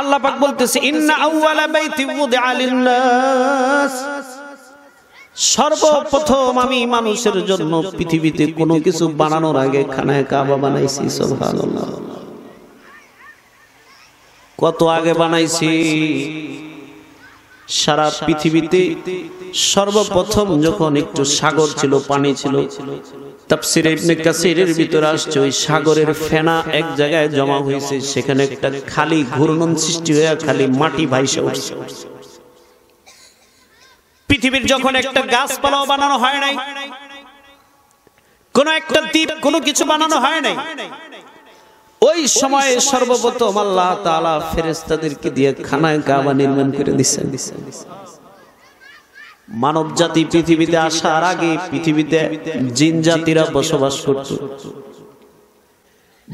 আল্লাহ পাক বলতেছে ইন্না আউওয়ালা বাইতি উদিআ লিন-নাস সর্বপ্রথম আমি মানুষের জন্য পৃথিবীতে কোনো কিছু বানানোর আগে খানায় কাবা বানাইছি সুবহানাল্লাহ কত আগে বানাইছি সারা পৃথিবীতে সর্বপ্রথম যখন একটু সাগর ছিল পানি ছিল তাফসির ইবনে কাসিরের ভিতর আসছে ওই সাগরের ফেনা এক জায়গায় জমা হয়েছে সেখানে একটা খালি ঘূর্ণন সৃষ্টি হয়ে খালি মাটি ভাইসে উঠছে পৃথিবীর যখন একটা গাছপালাও বানানো হয় নাই কোন একটা দ্বীপ কোন কিছু বানানো হয় নাই ওই সময়ে সর্বপ্রথম আল্লাহ তাআলা ফেরেশতাদেরকে দিয়ে খানায় কাবা নির্মাণ করে দিচ্ছেন মানব জাতি পৃথিবীতে আসার আগে পৃথিবীতে জিন জাতিরা বসবাস করত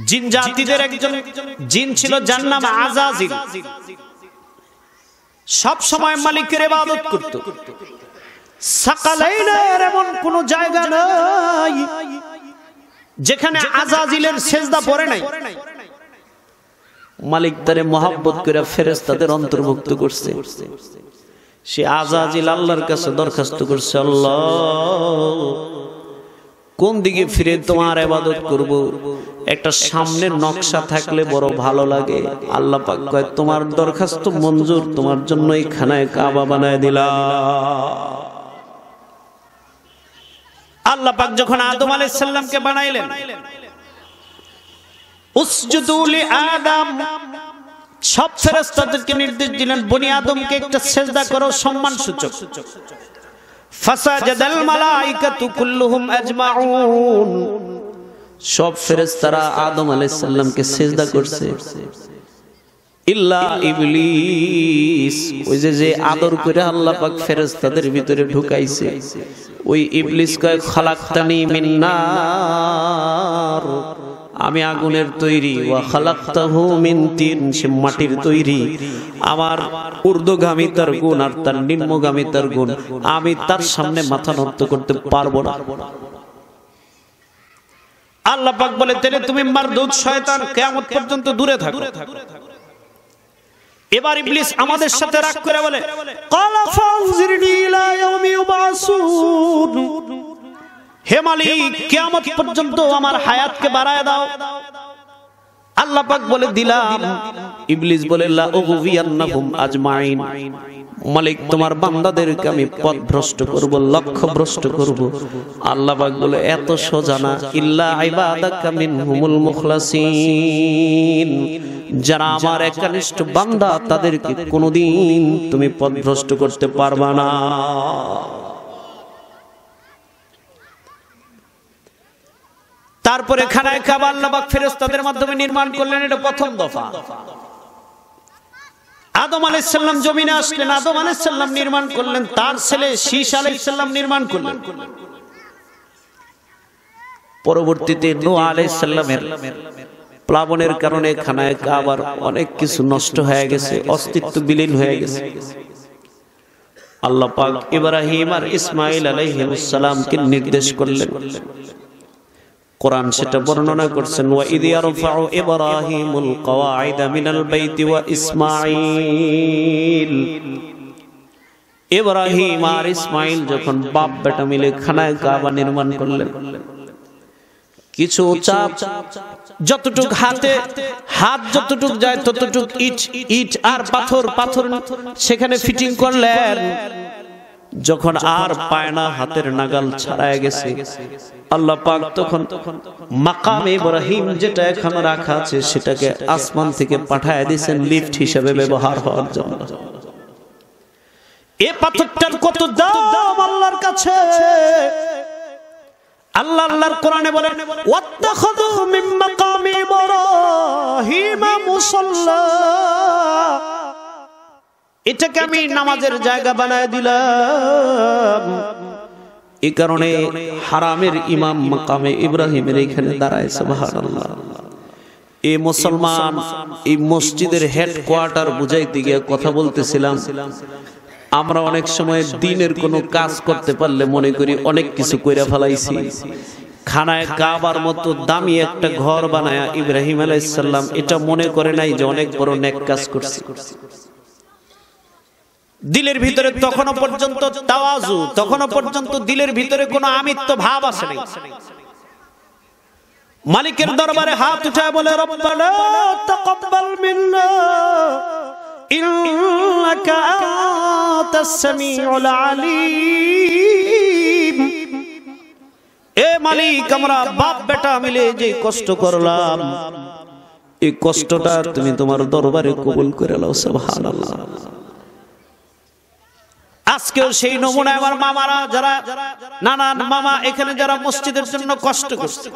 জিন জাতিদের একজন জিন ছিল যার নাম আজাজিল সব সময় মালিকের ইবাদত করত সাকালাইনের এমন কোন জায়গা নাই যেখানে আজাজিলের সেজদা পড়ে নাই মালিক তারে মহাব্বত করে ফেরেশতাদের অন্তর্ভুক্ত করছে সে আজাজিল আল্লাহর কাছে দরখাস্ত করছে আল্লাহ কোন দিকে ফিরে তোমার আবাদত করব। একটা সামনের নকশা থাকলে বড় ভালো লাগে আল্লাহ পাক কয় তোমার দরখাস্ত মঞ্জুর তোমার জন্য এইখানে কাবা বানায় দিলা আল্লাহ পাক যখন আদম আলাইহিস সালামকে বানাইলেন উসজুদু লি আদম সব ফেরেস্তাদেরকে নির্দেশ দিলেন বনি আদমকে একটা সেজদা করো সম্মান সূচক ফাসাজাদাল মালাইকাতু কুল্লুহুম আজমাউন সব ফেরেস্তারা আদম আলাইহিস সালামকে সেজদা করছে ইল্লা ইবলিস ওই যে যে আদর করে আল্লাহ পাক ফেরেশতাদের ভিতরে ঢুকাইছে ওই ইবলিস কয় খালাকতানি মিন নার আমি আগুনের তৈরি ওয়া খালাক্তাহু মিন তিন সে মাটির তৈরি আমার ঊর্ধ্বগামী তার গুণ আর তার নিম্নগামী তার গুণ আমি তার সামনে মাথা নত করতে পারবো না আল্লাহ পাক বলে তেলে তুমি মারদুদ শয়তান কিয়ামত পর্যন্ত দূরে থাকো এবার ইবলিস আমাদের সাথে রাগ করে বলে ক্বালা ফাউযিরনি ইলা ইয়াউমি ইউবাসুন হে মালিক কেমন পর্যন্ত আমার হায়াতকে বাড়ায় দাও আল্লাহ পাক বলে দিলাম ইবলিস বলে লা উগবিয়ান্নাহুম আজমাইন মালিক তোমার বান্দাদেরকে আমি পথ ভ্রষ্ট করব লক্ষ্য ভ্রষ্ট করব আল্লাহ পাক বলে এত সোজা না ইল্লা ইবাদাকা মিনহুমুল মুখলাসিন যারা আমার একনিষ্ঠ বান্দা তাদেরকে কোনোদিন তুমি পথ ভ্রষ্ট করতে পারবা না তারপরে খানায় কাবা আল্লাহবাক ফেরস্তাদের মাধ্যমে নির্মাণ করলেন এটা প্রথম দফা আদম আলাইসাল্লাম জমিনে আসলেন আদম আলাইসাল্লাম নির্মাণ করলেন তার ছেলে শীষ আলাইসাল্লাম নির্মাণ করলেন পরবর্তীতে নু আলাইসাল্লামের প্লাবনের কারণে খানায় কাবার অনেক কিছু নষ্ট হয়ে গেছে অস্তিত্ব বিলীন হয়ে গেছে আল্লাহ পাক ইব্রাহিম আর ইসমাইল আলাইহিমুস সালামকে নির্দেশ করলেন কোরআন সেটা বর্ণনা করছেন ওয়া ইদ ইয়ারফাউ ইব্রাহিমুল কওয়াইদা মিনাল বাইতি ওয়া ইসমাঈল ইব্রাহিম আর ইসমাইল যখন বাপ বেটা মিলে খানায় কাবা নির্মাণ করলেন কিছু চাপ যতটুক হাতে হাত যতটুক যায় ততটুক ইট ইট আর পাথর পাথর সেখানে ফিটিং করলেন যখন আর পায় না হাতের নাগাল ছাড়ায় গেছে আল্লাহ পাক তখন মাকাম ইব্রাহিম যেটা এখন রাখা আছে সেটাকে আসমান থেকে পাঠায় দিয়েছেন লিফট হিসেবে ব্যবহার হওয়ার জন্য এ পাথরটার কত দাম আল্লাহর কাছে আল্লাহ আল্লাহর কোরআনে বলেন ওয়াত্তাখাযু মিন মাকামি ইব্রাহিম মুসাল্লা এটাকে আমি নামাজের জায়গা বানায় দিলাম এ কারণে হারামের ইমাম মাকামে ইব্রাহিমের এখানে দাঁড়ায় সুবহানাল্লাহ এই মুসলমান এই মসজিদের হেডকোয়ার্টার বুঝাইতে গিয়ে কথা বলতেছিলাম আমরা অনেক সময় দিনের কোনো কাজ করতে পারলে মনে করি অনেক কিছু কইরা ফেলাইছি খানায় কাবার মতো দামি একটা ঘর বানায়া ইব্রাহিম আলাইসাল্লাম এটা মনে করে নাই যে অনেক বড় নেক কাজ করছি দিলের ভিতরে তখনো পর্যন্ত তাওয়াজু তখনো পর্যন্ত দিলের ভিতরে কোনো আমিত্ব ভাব আসে নাই মালিকের দরবারে হাত উঠায় বলে রব্বানা এ মালিক আমরা বাপ বেটা মিলে যে কষ্ট করলাম এই কষ্টটা তুমি তোমার দরবারে কবুল করে নাও সুবহানাল্লাহ আজকেও সেই নমুনা আমার মামারা যারা নানান মামা এখানে যারা মসজিদের জন্য কষ্ট করছে